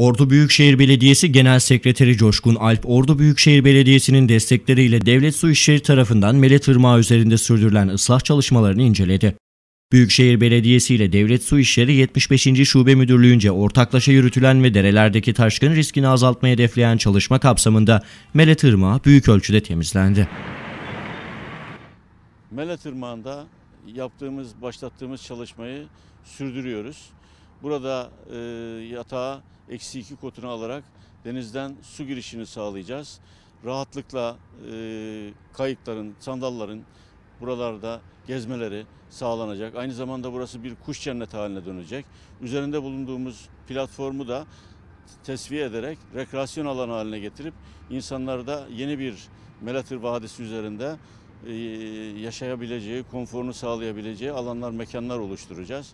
Ordu Büyükşehir Belediyesi Genel Sekreteri Coşkun Alp, Ordu Büyükşehir Belediyesi'nin destekleriyle Devlet Su İşleri tarafından Melet Irmağı üzerinde sürdürülen ıslah çalışmalarını inceledi. Büyükşehir Belediyesi ile Devlet Su İşleri 75. Şube Müdürlüğü'nce ortaklaşa yürütülen ve derelerdeki taşkın riskini azaltmayı hedefleyen çalışma kapsamında Melet Irmağı büyük ölçüde temizlendi. Melet Irmağı'nda yaptığımız, başlattığımız çalışmayı sürdürüyoruz. Burada e, yatağı eksi iki kotunu alarak denizden su girişini sağlayacağız. Rahatlıkla e, kayıkların, sandalların buralarda gezmeleri sağlanacak. Aynı zamanda burası bir kuş cenneti haline dönecek. Üzerinde bulunduğumuz platformu da tesviye ederek rekreasyon alanı haline getirip insanlarda yeni bir Melatır Vadisi üzerinde e, yaşayabileceği, konforunu sağlayabileceği alanlar, mekanlar oluşturacağız.